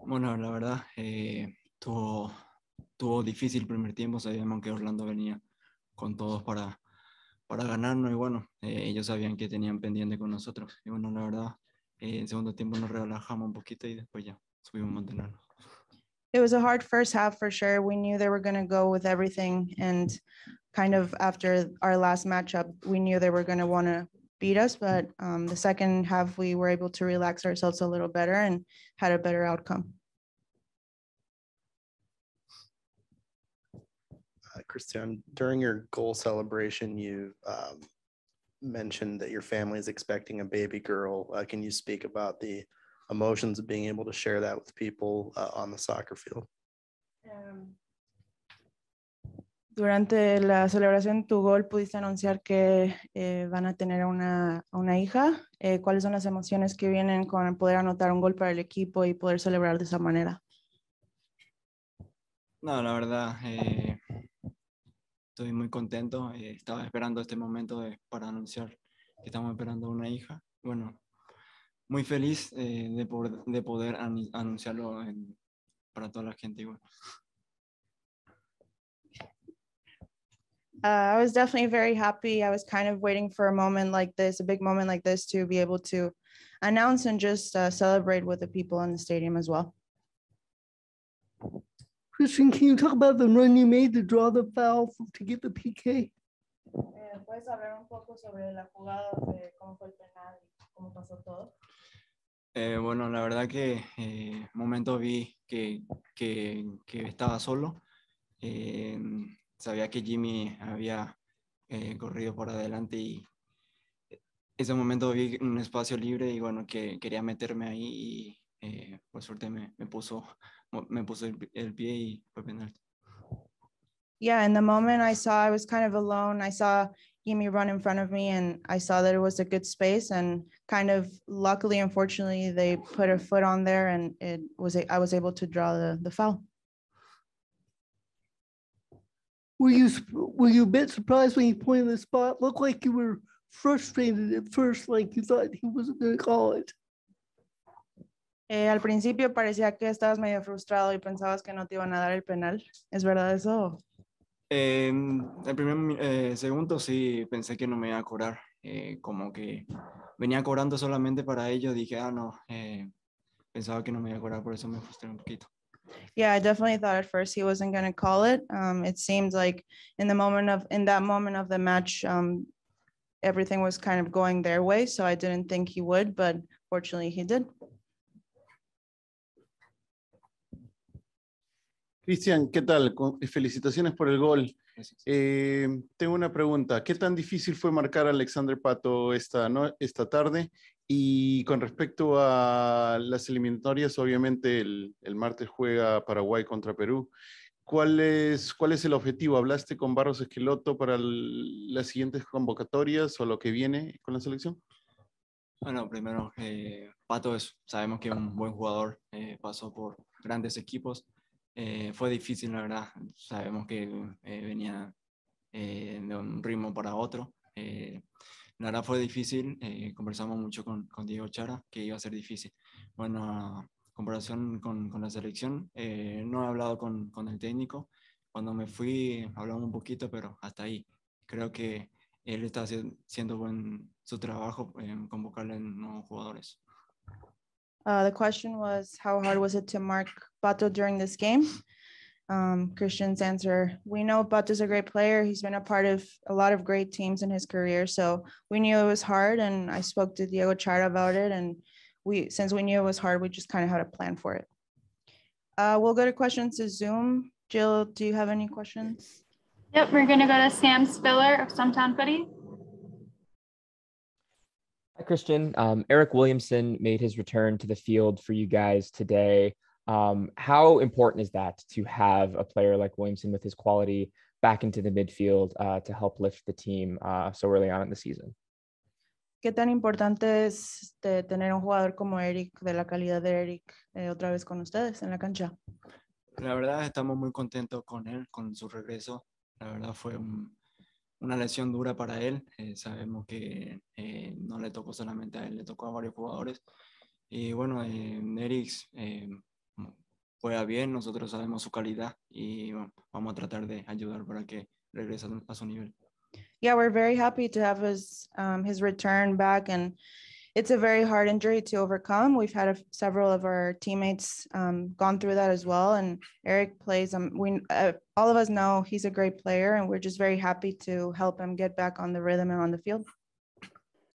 Bueno, la verdad, eh, tuvo, tuvo difícil el primer tiempo, sabíamos que Orlando venía con todos para, para ganarnos y bueno, eh, ellos sabían que tenían pendiente con nosotros. Y bueno, la verdad, eh, en segundo tiempo nos relajamos un poquito y después ya subimos a mantenernos. It was a hard first half for sure. We knew they were going to go with everything and kind of after our last matchup, we knew they were going to want to beat us, but um, the second half we were able to relax ourselves a little better and had a better outcome. Uh, Christian, during your goal celebration, you um, mentioned that your family is expecting a baby girl. Uh, can you speak about the emotions of being able to share that with people uh, on the soccer field? Um, durante la celebración Tu Gol pudiste anunciar que eh, van a tener una, una hija. Eh, ¿Cuáles son las emociones que vienen con poder anotar un gol para el equipo y poder celebrar de esa manera? No, la verdad, eh, estoy muy contento. estaba esperando este momento para anunciar que estamos esperando una hija. Bueno, muy feliz de, de, poder anunciarlo para toda la gente. Bueno. uh, I was definitely very happy. I was kind of waiting for a moment like this, a big moment like this, to be able to announce and just uh, celebrate with the people in the stadium as well. Christian, can you talk about the run you made to draw the foul to get the PK? Eh, eh, bueno, la verdad que eh, vi que, que, que estaba solo. Eh, sabía que Jimmy había eh, corrido por adelante y ese momento vi un espacio libre y bueno, que quería meterme ahí y eh, por suerte me, puso, me puso el, pie y fue penalti. yeah, in the moment I saw I was kind of alone. I saw Jimmy run in front of me and I saw that it was a good space and kind of luckily, unfortunately, they put a foot on there and it was I was able to draw the, the foul. Were you bit surprised when he pointed the spot? like you were frustrated at first, like you thought he wasn't going to call it. Eh, al principio parecía que estabas medio frustrado y pensabas que no te iban a dar el penal. ¿Es verdad eso? En el primer eh, segundo sí pensé que no me iba a cobrar. Eh, como que venía cobrando solamente para ello, dije, ah, no, pensaba que no me iba a cobrar, por eso me frustré un poquito. Yeah, I definitely thought at first he wasn't going to call it. Um, it seemed like in the moment of in that moment of the match, um, everything was kind of going their way, so I didn't think he would, but fortunately he did. Cristian, ¿qué tal? Eh, felicitaciones por el gol. Eh, tengo una pregunta. ¿Qué tan difícil fue marcar a Alexander Pato esta, esta tarde? Y con respecto a las eliminatorias, obviamente el, martes juega Paraguay contra Perú. ¿Cuál es, ¿Cuál es el objetivo? ¿Hablaste con Barros Esqueloto para las siguientes convocatorias o lo que viene con la selección? Bueno, primero, eh, Pato es, sabemos que es un buen jugador, pasó por grandes equipos eh, fue difícil, la verdad. Sabemos que eh, venía eh, de un ritmo para otro. la verdad fue difícil. conversamos mucho con, Diego Chara que iba a ser difícil. Bueno, comparación con, la selección, no he hablado con, con, el técnico. Cuando me fui, hablamos un poquito, pero hasta ahí. Creo que él está haciendo buen su trabajo en convocarle a nuevos jugadores. Uh, the question was, how hard was it to mark Bato during this game? Um, Christian's answer, we know Bato's a great player. He's been a part of a lot of great teams in his career. So we knew it was hard. And I spoke to Diego Chara about it. And we, since we knew it was hard, we just kind of had a plan for it. Uh, we'll go to questions to Zoom. Jill, do you have any questions? Yep, we're going to go to Sam Spiller of Sometown Footy. Hi, Christian. Um, Eric Williamson made his return to the field for you guys today. Um, how important is that to have a player like Williamson with his quality back into the midfield uh, to help lift the team uh, so early on in the season? ¿Qué tan importante es de tener un jugador como Eric, de la calidad de Eric, eh, otra vez con ustedes en la cancha? La verdad, estamos muy contentos con él, con su regreso. La verdad, fue un, una lesión dura para él. Eh, sabemos que eh, no le tocó solamente a él, le tocó a varios jugadores. Y bueno, eh, Nerix eh, bien, nosotros sabemos su calidad y vamos a tratar de ayudar para que regrese a su nivel. Yeah, we're very happy to have his, um, his return back and it's a very hard injury to overcome. We've had a, several of our teammates um, gone through that as well. And Eric plays. Um, we uh, all of us know he's a great player, and we're just very happy to help him get back on the rhythm and on the field.